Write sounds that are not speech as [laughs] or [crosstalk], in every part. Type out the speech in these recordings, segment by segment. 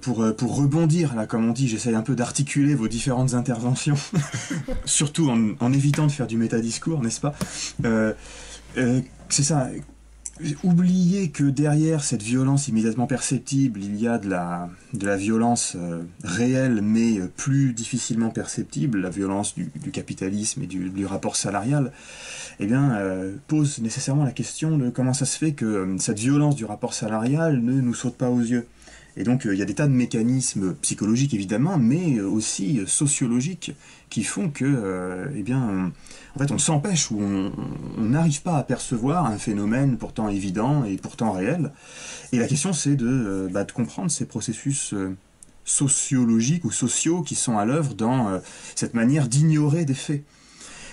pour, euh, pour rebondir, là, comme on dit, j'essaye un peu d'articuler vos différentes interventions, [laughs] surtout en, évitant de faire du métadiscours, n'est-ce pas euh, euh, C'est ça. Oublier que derrière cette violence immédiatement perceptible, il y a de la, de la violence réelle mais plus difficilement perceptible, la violence du, capitalisme et du, rapport salarial, eh bien, pose nécessairement la question de comment ça se fait que cette violence du rapport salarial ne nous saute pas aux yeux. Et donc euh, il y a des tas de mécanismes psychologiques évidemment, mais euh, aussi euh, sociologiques qui font que, eh bien, en fait, on s'empêche ou on n'arrive pas à percevoir un phénomène pourtant évident et pourtant réel. Et la question c'est de, bah, de comprendre ces processus sociologiques ou sociaux qui sont à l'œuvre dans cette manière d'ignorer des faits.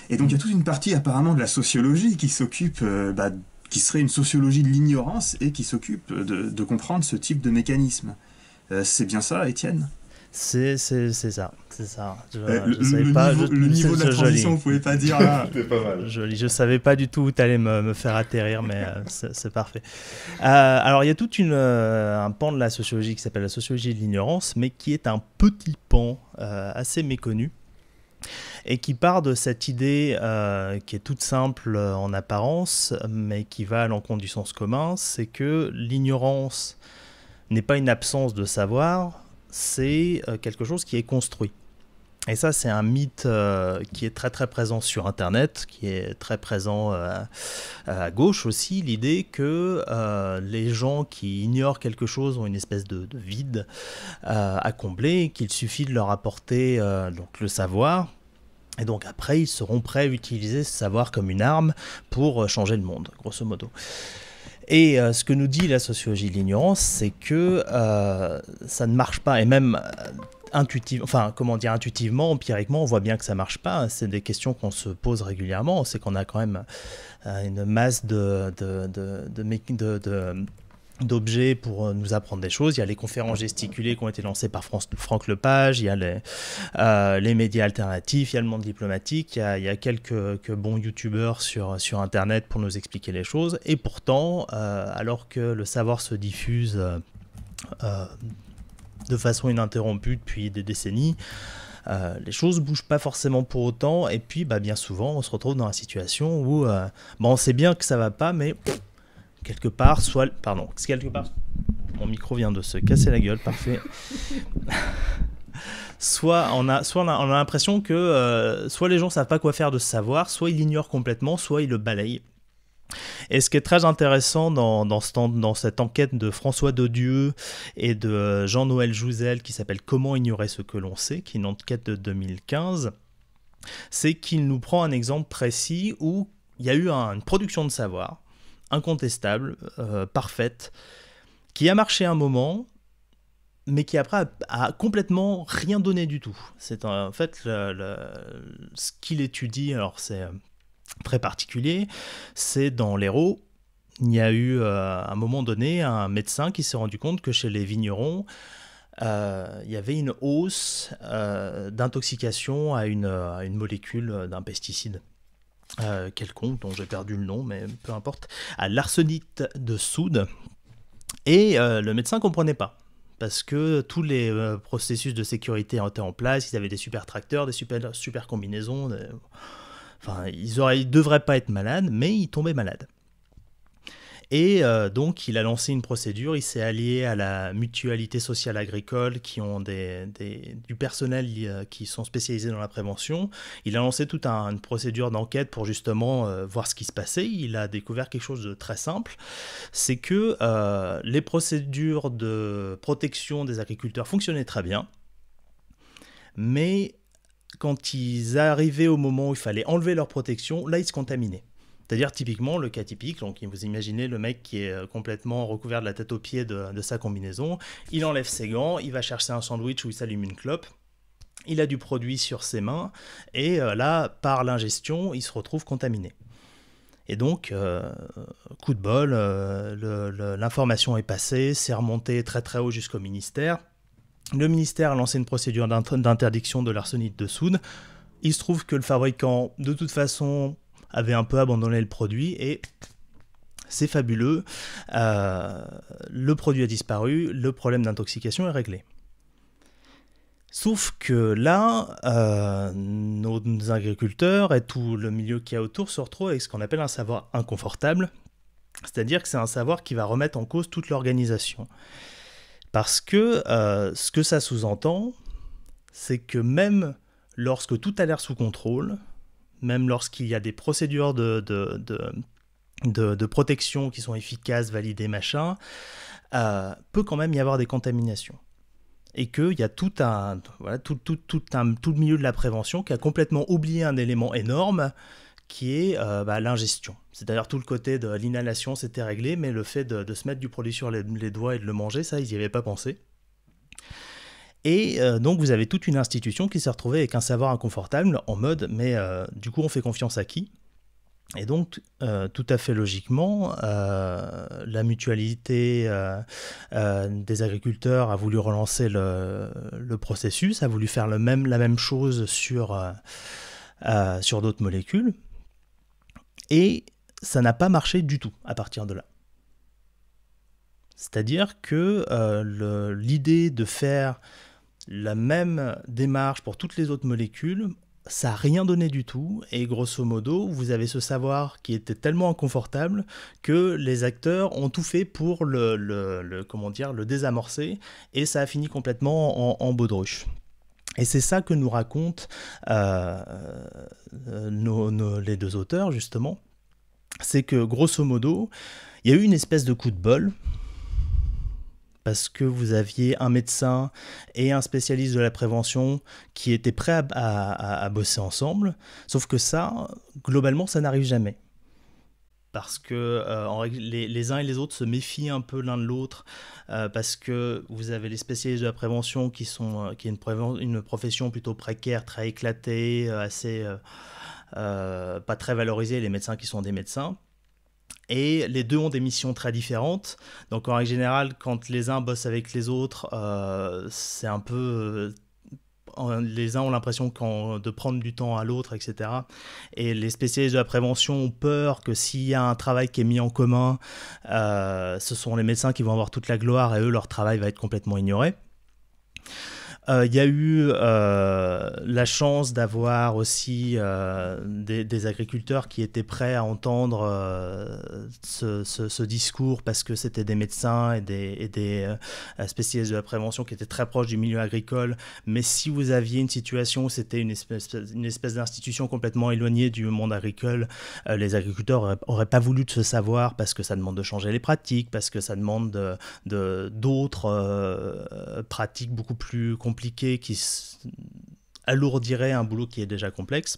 Et donc il y a mm. toute une partie apparemment de la sociologie qui s'occupe bah, qui serait une sociologie de l'ignorance et qui s'occupe de, comprendre ce type de mécanisme. Euh, c'est bien ça, Étienne c'est, c'est, ça, c'est ça. Euh, le, pas, niveau, de la transition, vous pouvez pas dire là. [laughs] pas mal. Joli. Je savais pas du tout où tu allais me, me, faire atterrir, mais euh, [laughs] c'est, parfait. alors, il y a tout un pan de la sociologie qui s'appelle la sociologie de l'ignorance, mais qui est un petit pan assez méconnu et qui part de cette idée euh, qui est toute simple euh, en apparence, mais qui va à l'encontre du sens commun, c'est que l'ignorance n'est pas une absence de savoir, c'est euh, quelque chose qui est construit. Et ça, c'est un mythe qui est très très présent sur Internet, qui est très présent à gauche aussi, l'idée que les gens qui ignorent quelque chose ont une espèce de, de vide à combler, qu'il suffit de leur apporter donc le savoir et donc après, ils seront prêts à utiliser ce savoir comme une arme pour euh, changer le monde, grosso modo. Et euh, ce que nous dit la sociologie de l'ignorance, c'est que euh, ça ne marche pas, et même intuitivement, enfin comment dire intuitivement, empiriquement, on voit bien que ça ne marche pas. C'est des questions qu'on se pose régulièrement. C'est qu'on a quand même une masse de d'objets pour euh, nous apprendre des choses. Il y a les conférences gesticulées qui ont été lancées par France, Franck Lepage, il y a les, euh, les, médias alternatifs, il y a le monde diplomatique, il y a, quelques, bons youtubeurs sur, sur Internet pour nous expliquer les choses. Et pourtant, euh, alors que le savoir se diffuse de façon ininterrompue depuis des décennies, les choses bougent pas forcément pour autant et puis bah, bien souvent on se retrouve dans la situation où on sait bien que ça va pas mais quelque part, soit. Pardon, quelque part. Mon micro vient de se casser la gueule, parfait. [laughs] soit on a, soit on a, l'impression que euh, soit les gens savent pas quoi faire de savoir, soit ils l'ignorent complètement, soit ils le balayent. Et ce qui est très intéressant dans, dans, dans cette enquête de François Dodieu et de Jean-Noël Jouzel qui s'appelle Comment ignorer ce que l'on sait, qui est une enquête de 2015, c'est qu'il nous prend un exemple précis où il y a eu une production de savoir, incontestable, euh, parfaite, qui a marché un moment, mais qui après a, complètement rien donné du tout. C'est en fait ce qu'il étudie, alors c'est euh, très particulier, c'est dans l'Hérault. Il y a eu euh, à un moment donné un médecin qui s'est rendu compte que chez les vignerons, il y avait une hausse d'intoxication à une, molécule d'un pesticide. Euh, quelconque dont j'ai perdu le nom, mais peu importe, à l'arsenite de soude. Et euh, le médecin comprenait pas. Parce que tous les euh, processus de sécurité étaient en place, ils avaient des super tracteurs, des super, super combinaisons. Enfin, ils, auraient, ils devraient pas être malades, mais ils tombaient malades. Et euh, donc, il a lancé une procédure, il s'est allié à la mutualité sociale agricole qui ont du personnel euh, qui sont spécialisés dans la prévention. Il a lancé toute une procédure d'enquête pour justement euh, voir ce qui se passait. Il a découvert quelque chose de très simple, c'est que les procédures de protection des agriculteurs fonctionnaient très bien, mais quand ils arrivaient au moment où il fallait enlever leur protection, là, ils se contaminaient. C'est-à-dire typiquement le cas typique, donc vous imaginez le mec qui est euh, complètement recouvert de la tête aux pieds de, sa combinaison, il enlève ses gants, il va chercher un sandwich où il s'allume une clope, il a du produit sur ses mains, et euh, là, par l'ingestion, il se retrouve contaminé. Et donc, euh, coup de bol, l'information est passée, c'est remonté très très haut jusqu'au ministère. Le ministère a lancé une procédure d'interdiction de l'arsenite de soude. Il se trouve que le fabricant, de toute façon, avait un peu abandonné le produit et c'est fabuleux. Euh, le produit a disparu, le problème d'intoxication est réglé. Sauf que là, euh, nos, agriculteurs et tout le milieu qui y a autour se retrouvent avec ce qu'on appelle un savoir inconfortable, c'est-à-dire que c'est un savoir qui va remettre en cause toute l'organisation. Parce que euh, ce que ça sous-entend, c'est que même lorsque tout a l'air sous contrôle, même lorsqu'il y a des procédures de, de, de, protection qui sont efficaces, validées, machin, euh, peut quand même y avoir des contaminations. Et qu'il y a tout un, tout, tout, un, tout le milieu de la prévention qui a complètement oublié un élément énorme qui est euh, bah, l'ingestion. C'est-à-dire tout le côté de l'inhalation, c'était réglé, mais le fait de, se mettre du produit sur les, les doigts et de le manger, ça, ils n'y avaient pas pensé. Et euh, donc vous avez toute une institution qui s'est retrouvée avec un savoir inconfortable en mode mais euh, du coup on fait confiance à qui et donc, euh, tout à fait logiquement, la mutualité des agriculteurs a voulu relancer le, processus, a voulu faire le même, la même chose sur, sur d'autres molécules. Et ça n'a pas marché du tout à partir de là. C'est-à-dire que l'idée de faire la même démarche pour toutes les autres molécules, ça n'a rien donné du tout, et grosso modo, vous avez ce savoir qui était tellement inconfortable que les acteurs ont tout fait pour le, comment dire, le désamorcer, et ça a fini complètement en, en baudruche. Et c'est ça que nous racontent euh, euh, les deux auteurs, justement. C'est que, grosso modo, il y a eu une espèce de coup de bol, parce que vous aviez un médecin et un spécialiste de la prévention qui étaient prêts à, bosser ensemble. Sauf que ça, globalement, ça n'arrive jamais parce que euh, les, uns et les autres se méfient un peu l'un de l'autre, euh, parce que vous avez les spécialistes de la prévention qui sont euh, qui est une, une, profession plutôt précaire, très éclatée, assez pas très valorisée, les médecins qui sont des médecins. Et les deux ont des missions très différentes. Donc en règle générale, quand les uns bossent avec les autres, euh, c'est un peu euh, les uns ont l'impression de prendre du temps à l'autre, etc. Et les spécialistes de la prévention ont peur que s'il y a un travail qui est mis en commun, euh, ce sont les médecins qui vont avoir toute la gloire et eux, leur travail va être complètement ignoré. Euh, il y a eu euh, la chance d'avoir aussi euh, des, agriculteurs qui étaient prêts à entendre ce, discours parce que c'était des médecins et des, spécialistes de la prévention qui étaient très proches du milieu agricole. Mais si vous aviez une situation où c'était une espèce, d'institution complètement éloignée du monde agricole, les agriculteurs n'auraient pas voulu de se savoir parce que ça demande de changer les pratiques, parce que ça demande d'autres pratiques beaucoup plus complexes qui alourdirait un boulot qui est déjà complexe.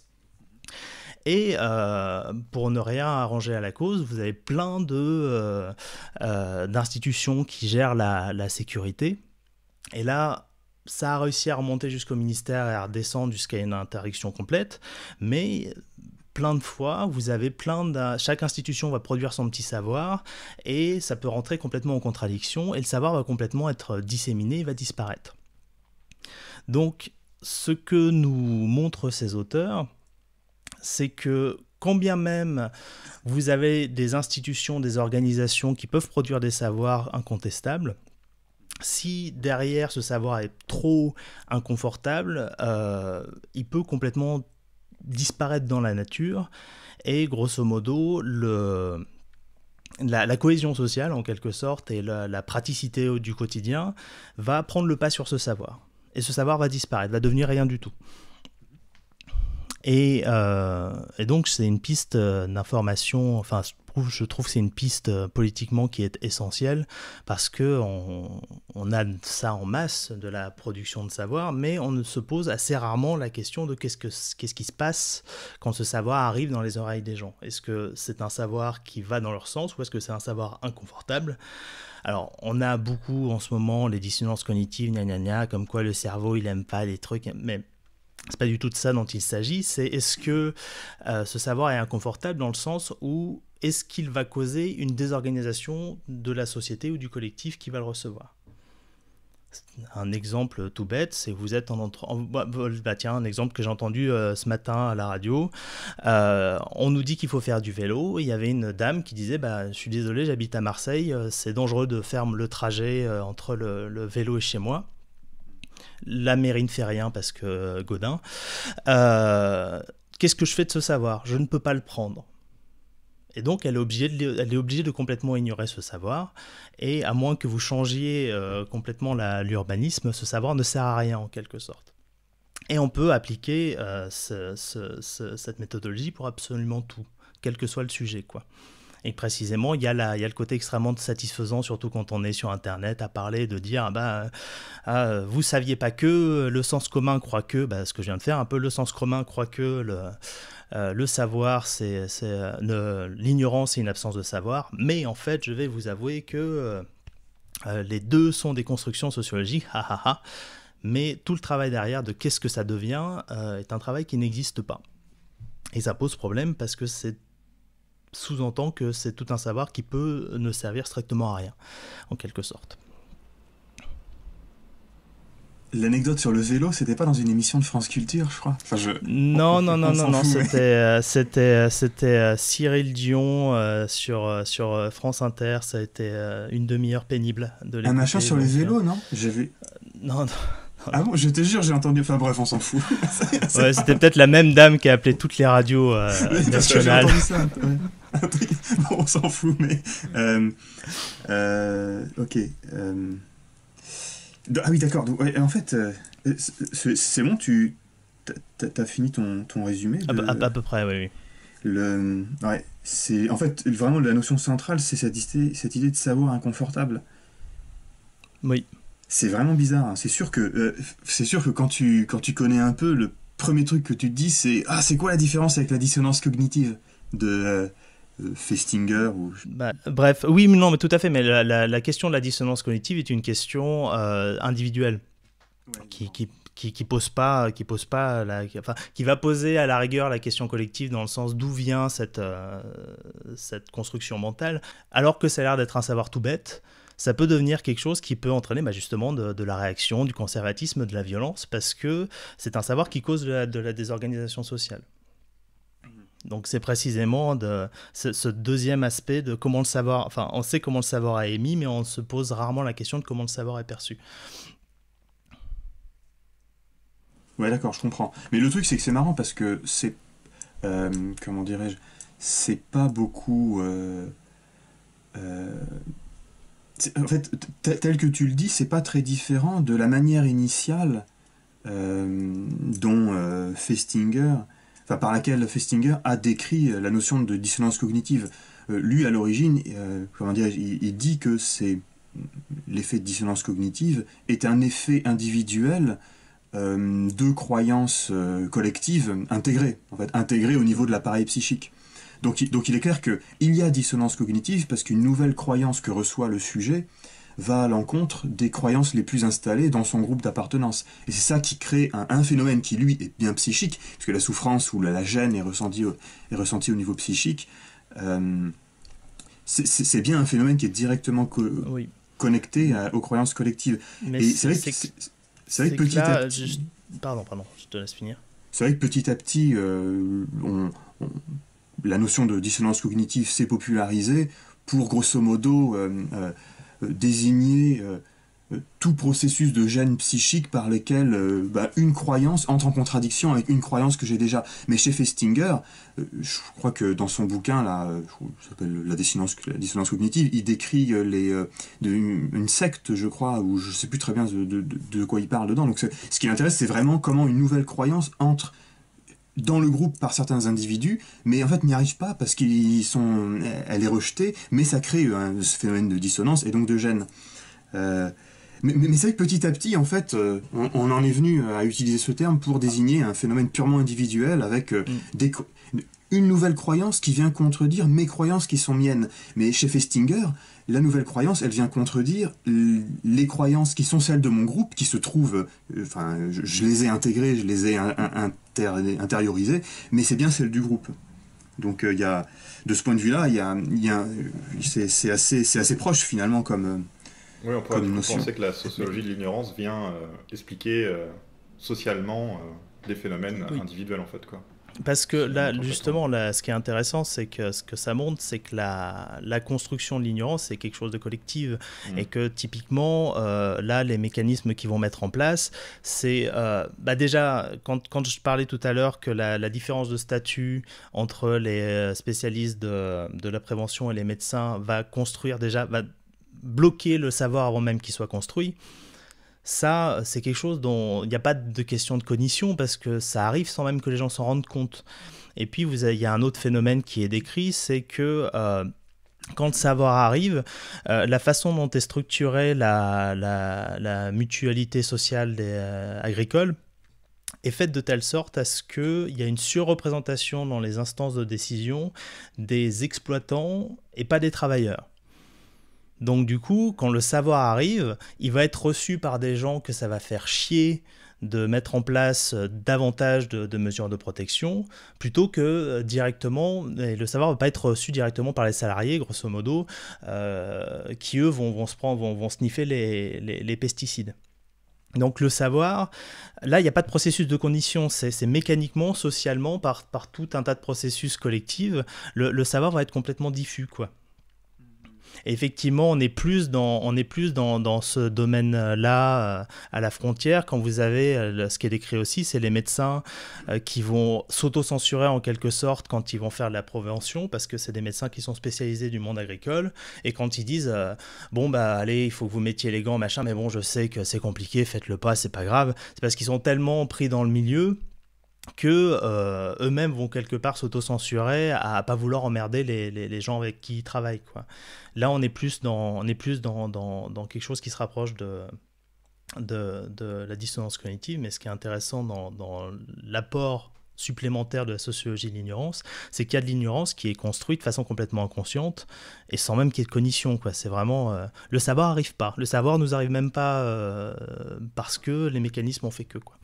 Et euh, pour ne rien arranger à la cause, vous avez plein de, euh, euh, d'institutions qui gèrent la, sécurité. Et là, ça a réussi à remonter jusqu'au ministère et à redescendre jusqu'à une interdiction complète. Mais plein de fois, vous avez plein de... Chaque institution va produire son petit savoir et ça peut rentrer complètement en contradiction et le savoir va complètement être disséminé, il va disparaître. Donc, ce que nous montrent ces auteurs, c'est que quand bien même vous avez des institutions, des organisations qui peuvent produire des savoirs incontestables, si derrière ce savoir est trop inconfortable, euh, il peut complètement disparaître dans la nature et grosso modo la, cohésion sociale en quelque sorte et la praticité du quotidien va prendre le pas sur ce savoir et ce savoir va disparaître, va devenir rien du tout. Euh, et, donc, c'est une piste euh, d'information, enfin, je trouve, que c'est une piste euh, politiquement qui est essentielle parce que on, a ça en masse de la production de savoir, mais on ne se pose assez rarement la question de qu'est-ce, qu'est-ce qui se passe quand ce savoir arrive dans les oreilles des gens. Est-ce que c'est un savoir qui va dans leur sens ou est-ce que c'est un savoir inconfortable alors, on a beaucoup en ce moment les dissonances cognitives, gna gna gna, comme quoi le cerveau il aime pas les trucs, mais c'est pas du tout de ça dont il s'agit, c'est est-ce que euh, ce savoir est inconfortable dans le sens où est-ce qu'il va causer une désorganisation de la société ou du collectif qui va le recevoir un exemple tout bête, c'est vous êtes en, entre... Bah, bah, bah, tiens, un exemple que j'ai entendu euh, ce matin à la radio. Euh, on nous dit qu'il faut faire du vélo. Il y avait une dame qui disait je suis désolé, j'habite à Marseille, c'est dangereux de faire le trajet entre le vélo et chez moi la mairie ne fait rien parce que Godin. Euh, qu'est-ce que je fais de ce savoir Je ne peux pas le prendre. Et donc, elle est, obligée de, complètement ignorer ce savoir. Et à moins que vous changiez euh, complètement l'urbanisme, ce savoir ne sert à rien en quelque sorte. Et on peut appliquer euh, cette méthodologie pour absolument tout, quel que soit le sujet. quoi. Et précisément, il y, a il le côté extrêmement satisfaisant, surtout quand on est sur Internet, à parler, de dire, ah bah, ah, vous saviez pas que, le sens commun croit que, bah, ce que je viens de faire, un peu le sens commun croit que, le, euh, le savoir, c'est l'ignorance, et une absence de savoir. Mais en fait, je vais vous avouer que euh, euh, les deux sont des constructions sociologiques, Mais tout le travail derrière de qu'est-ce que ça devient est un travail qui n'existe pas. Et ça pose problème parce que c'est sous-entend que c'est tout un savoir qui peut ne servir strictement à rien, en quelque sorte. L'anecdote sur le vélo, c'était pas dans une émission de France Culture, je crois. Non, non, non, non, non, c'était, euh, [laughs] c'était, euh, c'était euh, Cyril Dion sur, sur France Inter. Ça a été une demi-heure pénible de Un machin sur les vélos, non J'ai vu. non, non. Ah bon, je te jure, j'ai entendu. Enfin bref, on s'en fout. [laughs] c'était peut-être la même dame qui a appelé toutes les radios euh, nationales. bon, on s'en fout, mais. Euh, euh, ok. Ah oui, d'accord. en fait, c'est bon, tu. as fini ton, ton résumé ah, bah, à, peu, près, oui. Le... Ouais, c'est... En fait, vraiment, la notion centrale, c'est cette cette idée de savoir inconfortable. Oui c'est vraiment bizarre. Hein. C'est sûr que euh, c'est sûr que quand tu quand tu connais un peu, le premier truc que tu te dis c'est ah c'est quoi la différence avec la dissonance cognitive de euh, Festinger ou... Bah, bref, oui, non, mais tout à fait. Mais la, question de la dissonance cognitive est une question euh, individuelle qui, pose pas, qui pose pas, la, va poser à la rigueur la question collective dans le sens d'où vient cette, cette construction mentale, alors que ça a l'air d'être un savoir tout bête ça peut devenir quelque chose qui peut entraîner bah, justement de, la réaction, du conservatisme, de la violence, parce que c'est un savoir qui cause de la, désorganisation sociale. Donc c'est précisément de, ce, deuxième aspect de comment le savoir, enfin on sait comment le savoir a émis, mais on se pose rarement la question de comment le savoir est perçu. Ouais d'accord, je comprends. Mais le truc c'est que c'est marrant parce que c'est, euh, comment dirais-je, c'est pas beaucoup... euh, euh en fait, tel que tu le dis, c'est pas très différent de la manière initiale euh, dont euh, Festinger, enfin, par laquelle Festinger a décrit euh, la notion de dissonance cognitive. lui, à l'origine, comment dire, il, dit que c'est l'effet de dissonance cognitive est un effet individuel de croyances collectives intégrées, en fait, intégrées au niveau de l'appareil psychique. Donc, il, est clair qu'il y a dissonance cognitive parce qu'une nouvelle croyance que reçoit le sujet va à l'encontre des croyances les plus installées dans son groupe d'appartenance. Et c'est ça qui crée un, phénomène qui, lui, est bien psychique, puisque la souffrance ou la, gêne est ressentie, au, est au niveau psychique. Euh, c'est bien un phénomène qui est directement connecté aux croyances collectives. Et c'est vrai que, petit à petit... Pardon, pardon, je te laisse finir. C'est vrai que petit à petit, euh, on la notion de dissonance cognitive s'est popularisée pour grosso modo euh, euh, désigner euh, tout processus de gène psychique par lequel bah, une croyance entre en contradiction avec une croyance que j'ai déjà. Mais chez Festinger, je crois que dans son bouquin, là, s'appelle la, dissonance, la dissonance cognitive, il décrit les, une, secte, je crois, où je ne sais plus très bien de, de quoi il parle dedans. Donc ce qui l'intéresse, c'est vraiment comment une nouvelle croyance entre dans le groupe par certains individus, mais en fait n'y arrive pas parce qu'ils sont, elle est rejetée, mais ça crée euh, un phénomène de dissonance et donc de gêne. Euh, mais, c'est vrai que petit à petit, en fait, euh, on, en est venu à utiliser ce terme pour désigner un phénomène purement individuel avec mm. des, une nouvelle croyance qui vient contredire mes croyances qui sont miennes. Mais chez Festinger, la nouvelle croyance, elle vient contredire les croyances qui sont celles de mon groupe, qui se trouvent, euh, enfin, je, les ai intégrées, je les ai intériorisées, mais c'est bien celle du groupe. Donc euh, il de ce point de vue-là, il y euh, c'est assez, assez proche finalement comme. Oui, on pourrait penser que la sociologie de l'ignorance vient expliquer socialement des phénomènes individuels en fait quoi. Parce que là, justement, ce qui est intéressant, c'est que ce que ça montre, c'est que la, construction de l'ignorance, c'est quelque chose de collectif. Mm. Et que typiquement, euh, là, les mécanismes qu'ils vont mettre en place, c'est euh, bah, déjà, quand, je parlais tout à l'heure que la, différence de statut entre les euh, spécialistes de, de la prévention et les médecins va construire déjà, va bloquer le savoir avant même qu'il soit construit ça, c'est quelque chose dont il n'y a pas de question de cognition parce que ça arrive sans même que les gens s'en rendent compte. Et puis, il y a un autre phénomène qui est décrit, c'est que euh, quand le savoir arrive, euh, la façon dont est structurée la, mutualité sociale euh, agricole est faite de telle sorte à ce qu'il y a une surreprésentation dans les instances de décision des exploitants et pas des travailleurs. Donc du coup, quand le savoir arrive, il va être reçu par des gens que ça va faire chier de mettre en place euh, davantage de, mesures de protection, plutôt que euh, directement, et le savoir ne va pas être reçu directement par les salariés, grosso modo, euh, qui eux vont, se prendre, vont, vont sniffer les, pesticides. Donc le savoir, là, il n'y a pas de processus de condition, c'est mécaniquement, socialement, par, tout un tas de processus collectifs, le savoir va être complètement diffus, quoi effectivement, on est plus dans, on est plus dans, ce domaine-là euh, à la frontière quand vous avez euh, ce qui est décrit aussi, c'est les médecins euh, qui vont s'auto-censurer en quelque sorte quand ils vont faire de la prévention parce que c'est des médecins qui sont spécialisés du monde agricole et quand ils disent bon bah allez, il faut que vous mettiez les gants machin, mais bon je sais que c'est compliqué, faites-le pas, c'est pas grave, c'est parce qu'ils sont tellement pris dans le milieu que euh, mêmes vont quelque part s'autocensurer à pas vouloir emmerder les, gens avec qui ils travaillent Là on est plus dans on est plus dans, quelque chose qui se rapproche de, la dissonance cognitive mais ce qui est intéressant dans, l'apport supplémentaire de la sociologie de l'ignorance, c'est qu'il y a de l'ignorance qui est construite de façon complètement inconsciente et sans même qu'il y ait de cognition. Quoi. C'est vraiment euh, le savoir n'arrive pas, le savoir nous arrive même pas euh, parce que les mécanismes ont fait que quoi.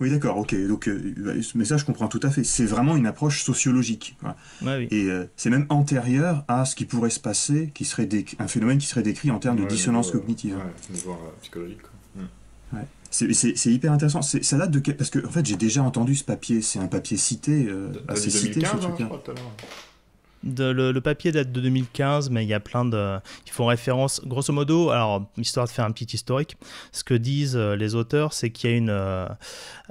Oui, d'accord, ok. Donc, ce euh, bah, mais ça, je comprends tout à fait. C'est vraiment une approche sociologique. Et euh, c'est même antérieur à ce qui pourrait se passer, qui serait un phénomène qui serait décrit en termes de dissonance cognitive. Ouais, euh, psychologique. Mm. Ouais. C'est hyper intéressant. Ça date de parce que en fait j'ai déjà entendu ce papier. C'est un papier cité, assez cité ce truc-là. Hein, le, papier date de 2015, mais il y a plein de. Ils font référence, grosso modo, alors, histoire de faire un petit historique, ce que disent euh, les auteurs, c'est qu'il y a une. Euh,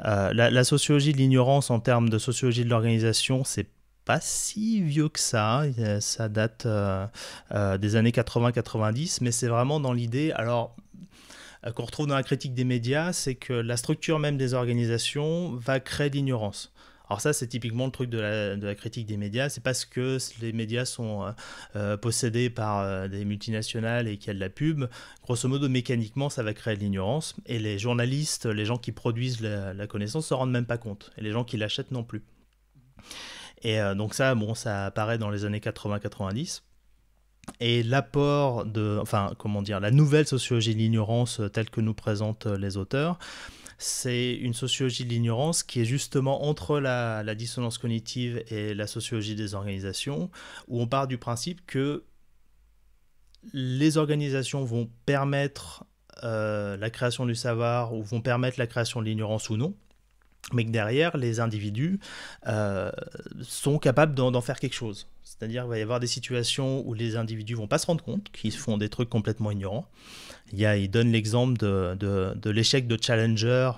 euh, la, sociologie de l'ignorance en termes de sociologie de l'organisation, c'est pas si vieux que ça, hein. ça date des années 80-90, mais c'est vraiment dans l'idée, alors qu'on retrouve dans la critique des médias, c'est que la structure même des organisations va créer de l'ignorance. Alors ça, c'est typiquement le truc de la, critique des médias. C'est parce que les médias sont euh, euh, possédés par euh, des multinationales et qu'il y a de la pub. Grosso modo, mécaniquement, ça va créer de l'ignorance. Et les journalistes, les gens qui produisent la, la connaissance, se rendent même pas compte. Et les gens qui l'achètent non plus. Et donc ça, bon, ça apparaît dans les années 80-90. Et l'apport de, enfin, comment dire, la nouvelle sociologie de l'ignorance telle que nous présentent les auteurs, c'est une sociologie de l'ignorance qui est justement entre la, dissonance cognitive et la sociologie des organisations, où on part du principe que les organisations vont permettre euh, la création du savoir ou vont permettre la création de l'ignorance ou non mais que derrière, les individus euh, sont capables d'en faire quelque chose. C'est-à-dire qu'il va y avoir des situations où les individus vont pas se rendre compte qu'ils font des trucs complètement ignorants. Il, y a, il donne l'exemple de, de, l'échec de Challenger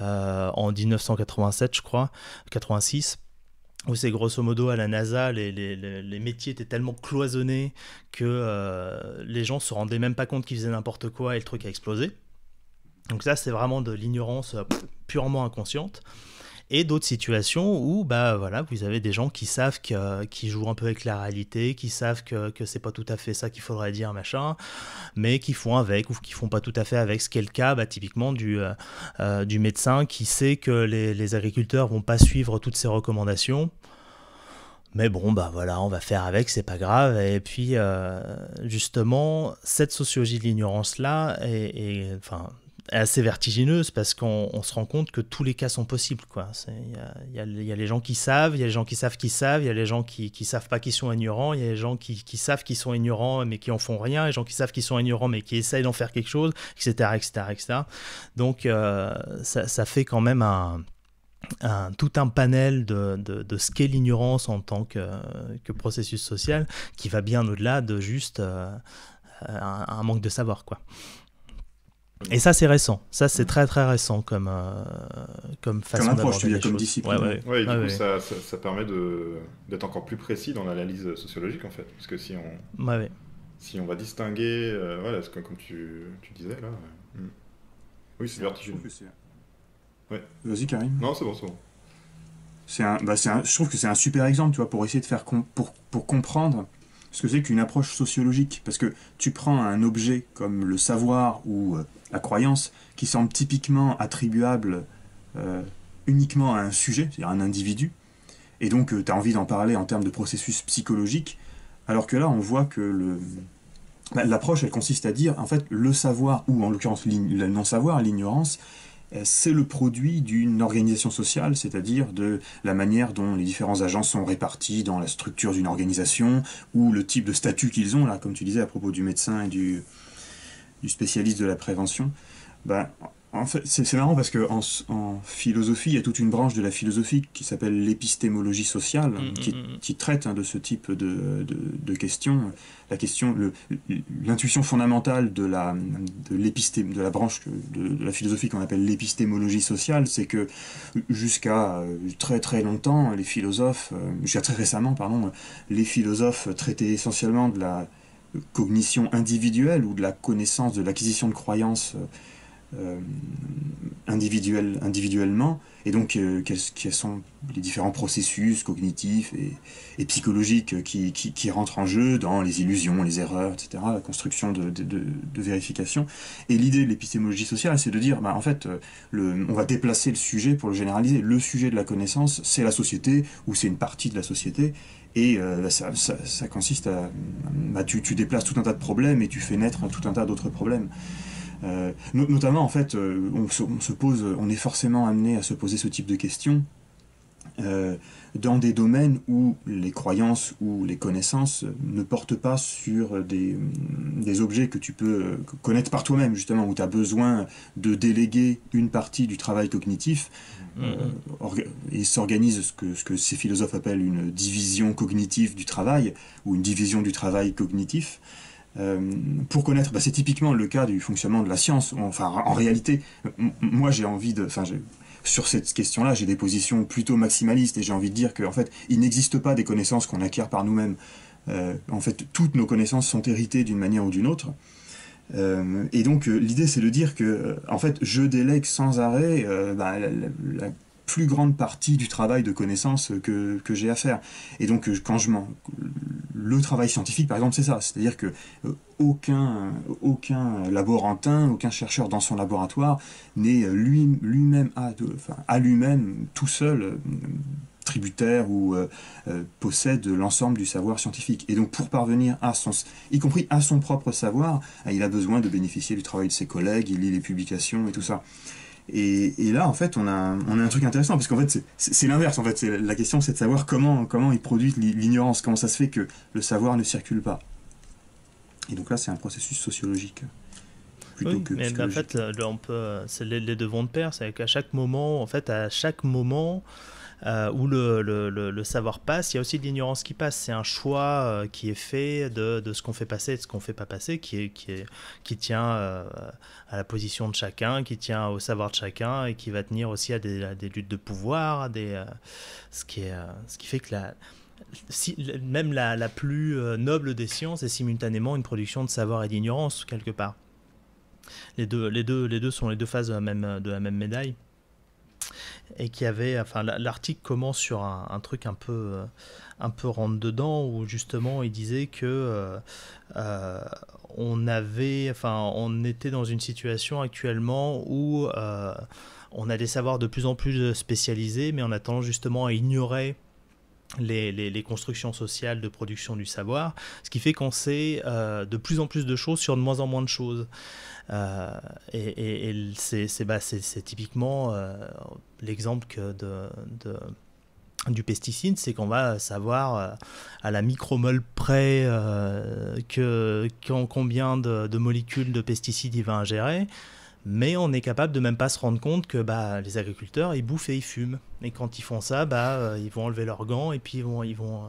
euh, en 1987, je crois, 86, où c'est grosso modo à la NASA, les, les, les métiers étaient tellement cloisonnés que euh, les gens se rendaient même pas compte qu'ils faisaient n'importe quoi et le truc a explosé. Donc ça, c'est vraiment de l'ignorance euh, purement inconsciente. Et d'autres situations où, bah voilà, vous avez des gens qui savent que, qui jouent un peu avec la réalité, qui savent que, que c'est pas tout à fait ça qu'il faudrait dire, machin, mais qui font avec ou qui font pas tout à fait avec. Ce qui le cas, bah, typiquement du, euh, euh, du médecin qui sait que les, agriculteurs vont pas suivre toutes ces recommandations. Mais bon, bah voilà, on va faire avec, c'est pas grave. Et puis, justement, cette sociologie de l'ignorance-là, et, enfin, assez vertigineuse parce qu'on se rend compte que tous les cas sont possibles. Il y a, les gens qui savent, il y a les gens qui savent qui savent, il y a les gens qui ne savent pas qu'ils sont ignorants, il y a les gens qui, savent qu'ils sont ignorants mais qui en font rien, les gens qui savent qu'ils sont ignorants mais qui essayent d'en faire quelque chose, etc. etc., Donc euh, ça, fait quand même un... tout un panel de, de, ce qu'est l'ignorance en tant que, processus social qui va bien au-delà de juste euh, un, un, manque de savoir. quoi. Et ça, c'est récent. Ça, c'est très très récent comme, euh, comme façon comme comme discipline. Ouais, du ah, coup, Ça, ça, permet d'être encore plus précis dans l'analyse sociologique, en fait. Parce que si on, si on va distinguer, euh, que, comme tu, tu, disais, là... Euh, hmm. Oui, c'est vertigineux. Ouais. Vas-y, Karim. Non, c'est bon, c'est bon. Un, bah un, je trouve que c'est un super exemple, tu vois, pour essayer de faire... pour, pour comprendre ce que c'est qu'une approche sociologique. Parce que tu prends un objet comme le savoir ou euh, la croyance, qui semble typiquement attribuable euh, uniquement à un sujet, c'est-à-dire un individu, et donc euh, tu as envie d'en parler en termes de processus psychologique, alors que là on voit que le... Bah, l'approche, elle consiste à dire, en fait, le savoir, ou en l'occurrence le non-savoir, l'ignorance, euh, c'est le produit d'une organisation sociale, c'est-à-dire de la manière dont les différents agents sont répartis dans la structure d'une organisation ou le type de statut qu'ils ont, là, comme tu disais à propos du médecin et du, spécialiste de la prévention. Ben, c'est marrant parce que en, philosophie, il y a toute une branche de la philosophie qui s'appelle l'épistémologie sociale, mm, mm, mm. qui, traite hein, de ce type de, questions. La question, l'intuition fondamentale de la de, de la branche de, de la philosophie qu'on appelle l'épistémologie sociale, c'est que jusqu'à euh, très très longtemps, les philosophes, euh, jusqu'à très récemment, pardon, les philosophes traitaient essentiellement de la euh, cognition individuelle ou de la connaissance, de l'acquisition de croyances euh, individuellement, et donc euh, quels, sont les différents processus cognitifs et, psychologiques qui, rentrent en jeu dans les illusions, les erreurs, etc., la construction de, vérification. Et l'idée de l'épistémologie sociale, c'est de dire, bah, en fait, on va déplacer le sujet pour le généraliser. Le sujet de la connaissance, c'est la société, ou c'est une partie de la société, et euh, bah, ça, consiste à... Bah, tu déplaces tout un tas de problèmes et tu fais naître tout un tas d'autres problèmes. Euh, notamment, en fait, euh, on, se, pose, on est forcément amené à se poser ce type de questions euh, dans des domaines où les croyances ou les connaissances ne portent pas sur des, objets que tu peux connaître par toi-même, justement, où tu as besoin de déléguer une partie du travail cognitif mmh. et s'organise ce ce que ces philosophes appellent une division cognitive du travail ou une division du travail cognitif. Euh, pour connaître, bah, c'est typiquement le cas du fonctionnement de la science. Enfin, en réalité, moi j'ai envie de, enfin, sur cette question-là, j'ai des positions plutôt maximalistes et j'ai envie de dire qu'en fait, il n'existe pas des connaissances qu'on acquiert par nous-mêmes. Euh, en fait, toutes nos connaissances sont héritées d'une manière ou d'une autre. Euh, et donc, l'idée, c'est de dire que, en fait, je délègue sans arrêt bah, la, plus grande partie du travail de connaissance que, j'ai à faire. Et donc, quand je m'en le travail scientifique, par exemple, c'est ça. C'est-à-dire que euh, aucun, euh, aucun laborantin, aucun chercheur dans son laboratoire n'est euh, lui, même à, à lui-même tout seul tributaire ou possède l'ensemble du savoir scientifique. Et donc pour parvenir à son, y compris à son propre savoir, eh, il a besoin de bénéficier du travail de ses collègues, il lit les publications et tout ça. Et, là, en fait, on a, on a un truc intéressant, parce qu'en fait, c'est l'inverse. En fait, la question, c'est de savoir comment, comment ils produisent l'ignorance, comment ça se fait que le savoir ne circule pas. Et donc là, c'est un processus sociologique. plutôt que mais en fait, euh, euh, c'est les, les deux vont de pair. C'est qu'à chaque moment, en fait, à chaque moment, euh, où le, savoir passe. Il y a aussi de l'ignorance qui passe. C'est un choix euh, qui est fait de, ce qu'on fait passer et de ce qu'on fait pas passer, qui, est, qui, est, qui tient euh, à la position de chacun, qui tient au savoir de chacun et qui va tenir aussi à des, luttes de pouvoir, des, euh, ce, qui est, ce qui fait que la, même la, plus noble des sciences est simultanément une production de savoir et d'ignorance, quelque part. Les deux, les, deux, les deux sont les deux faces même, de la même médaille et qui avait, enfin, l'article commence sur un, truc un peu, euh, un peu rentre dedans où justement il disait que euh, euh, on avait, enfin, on était dans une situation actuellement où on a des de plus en plus spécialisés, mais en attendant justement à ignorer les, constructions sociales de production du savoir, ce qui fait qu'on sait euh, de plus en plus de choses sur de moins en moins de choses. Euh, et, c'est bah, typiquement euh, l'exemple du pesticide, c'est qu'on va savoir à la micromole près combien de, de, molécules de pesticides il va ingérer mais on est capable de même pas se rendre compte que bah, les agriculteurs, ils bouffent et ils fument. Et quand ils font ça, bah, euh, ils vont enlever leurs gants et puis ils vont, ils, vont, euh,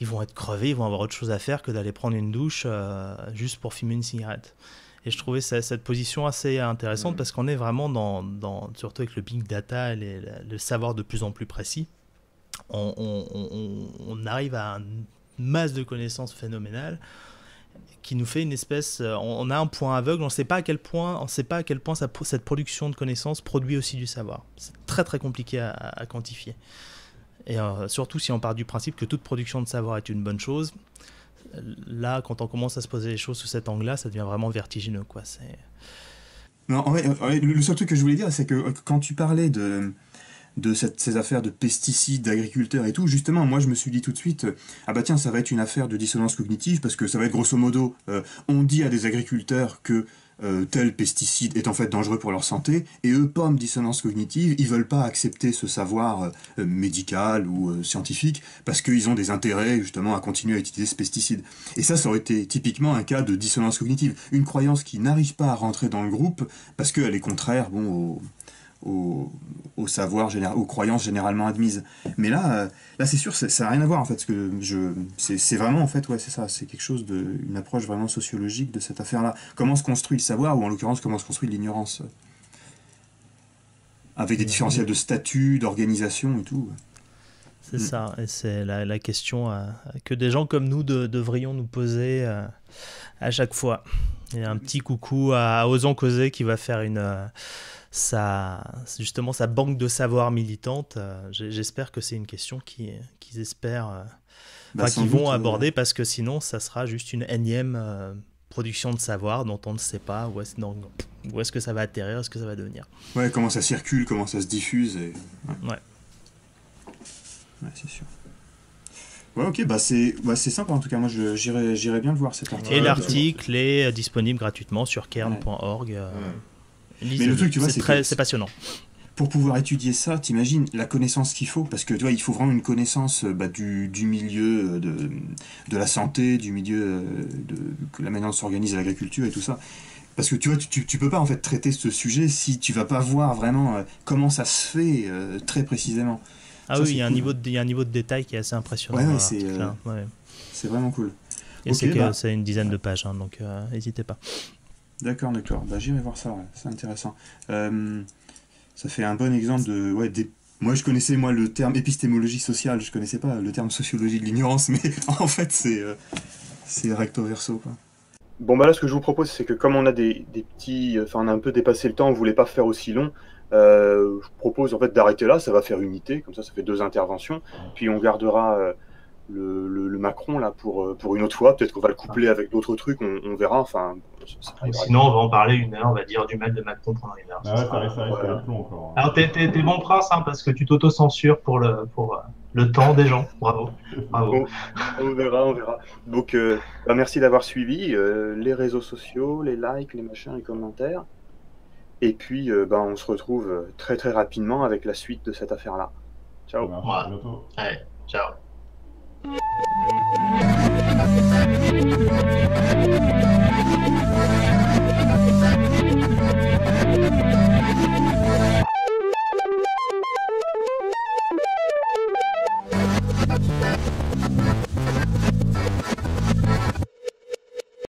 ils vont être crevés, ils vont avoir autre chose à faire que d'aller prendre une douche euh, juste pour fumer une cigarette. Et je trouvais cette position assez intéressante mmh. parce qu'on est vraiment dans, dans, surtout avec le big data et le savoir de plus en plus précis, on, on arrive à une masse de connaissances phénoménales qui nous fait une espèce, euh, on, a un point aveugle, on ne sait pas à quel point, on sait pas à quel point cette production de connaissances produit aussi du savoir. C'est très très compliqué à, quantifier. Et euh, surtout si on part du principe que toute production de savoir est une bonne chose, là, quand on commence à se poser les choses sous cet angle-là, ça devient vraiment vertigineux, quoi. Non, le seul truc que je voulais dire, c'est que euh, quand tu parlais de de ces affaires de pesticides, d'agriculteurs et tout, justement, moi je me suis dit tout de suite, euh, ah bah tiens, ça va être une affaire de dissonance cognitive, parce que ça va être grosso modo, euh, on dit à des agriculteurs que euh, tel pesticide est en fait dangereux pour leur santé, et eux, pommes dissonance cognitive, ils veulent pas accepter ce savoir médical ou scientifique, parce qu'ils ont des intérêts justement à continuer à utiliser ce pesticide. Et ça, ça aurait été typiquement un cas de dissonance cognitive, une croyance qui n'arrive pas à rentrer dans le groupe, parce qu'elle est contraire bon, au, savoir aux croyances généralement admises. Mais là, euh, là c'est sûr, ça n'a rien à voir en fait. Parce que je, c'est vraiment en fait, ouais, c'est ça, c'est quelque chose de, une approche vraiment sociologique de cette affaire-là. Comment se construit le savoir, ou en l'occurrence, comment se construit l'ignorance euh, avec des différentiels de statut, d'organisation et tout. C'est mm. ça, et c'est la, la, question euh, que des gens comme nous devrions nous poser à chaque fois. Et un petit coucou à, à Causer qui va faire une sa, justement sa banque de savoir militante. Euh, j'espère que c'est une question qu'ils qui espèrent, euh, bah, qu'ils vont euh, aborder parce que sinon, ça sera juste une énième production de savoir dont on ne sait pas où est-ce est que ça va atterrir, est ce que ça va devenir. Ouais, comment ça circule, comment ça se diffuse. Ouais. ouais. c'est sûr. Ouais, ok, bah c'est bah simple en tout cas. Moi, j'irai bien le voir cet article. Et l'article est disponible gratuitement sur kern.org mais le truc, tu vois, c'est passionnant pour pouvoir étudier ça, t'imagines la connaissance qu'il faut Parce que tu vois, il faut vraiment une connaissance euh, bah, du, milieu euh, de, la santé, du milieu euh, de, la manière dont s'organise l'agriculture et tout ça. Parce que tu vois, tu, peux pas en fait traiter ce sujet si tu vas pas voir vraiment comment ça se fait très précisément. Ah oui, il y, a un niveau de, un niveau de détail qui est assez impressionnant. Ouais, hein, c'est vraiment cool. Et c'est bah. une dizaine de pages, hein, donc n'hésitez pas. D'accord, d'accord. Bah, j'irai voir ça, c'est intéressant. Euh, ça fait un bon exemple de. Ouais, des... Moi, je connaissais moi le terme épistémologie sociale, je connaissais pas le terme sociologie de l'ignorance, [laughs] mais en fait, c'est euh, c'est recto verso. Bon, bah là, ce que je vous propose, c'est que comme on a des, des petits. Euh, enfin, on a un peu dépassé le temps, on voulait pas faire aussi long. Euh, je propose en fait d'arrêter là, ça va faire unité, comme ça, ça fait deux interventions, puis on gardera le, Macron là pour, euh, pour une autre fois. Peut-être qu'on va le coupler avec d'autres trucs, on, verra. Enfin, Sinon, on va en parler une heure, on va dire du mal de Macron pendant une heure. Alors, t'es, bon prince hein, parce que tu t'auto-censures pour le, pour, euh, le temps des gens. Bravo. Bravo. On, verra, on verra. Donc, euh, bah, merci d'avoir suivi les réseaux sociaux, les likes, les machins, les commentaires. Et puis, bah, on se retrouve très très rapidement avec la suite de cette affaire-là. Ciao. ciao. Thank you.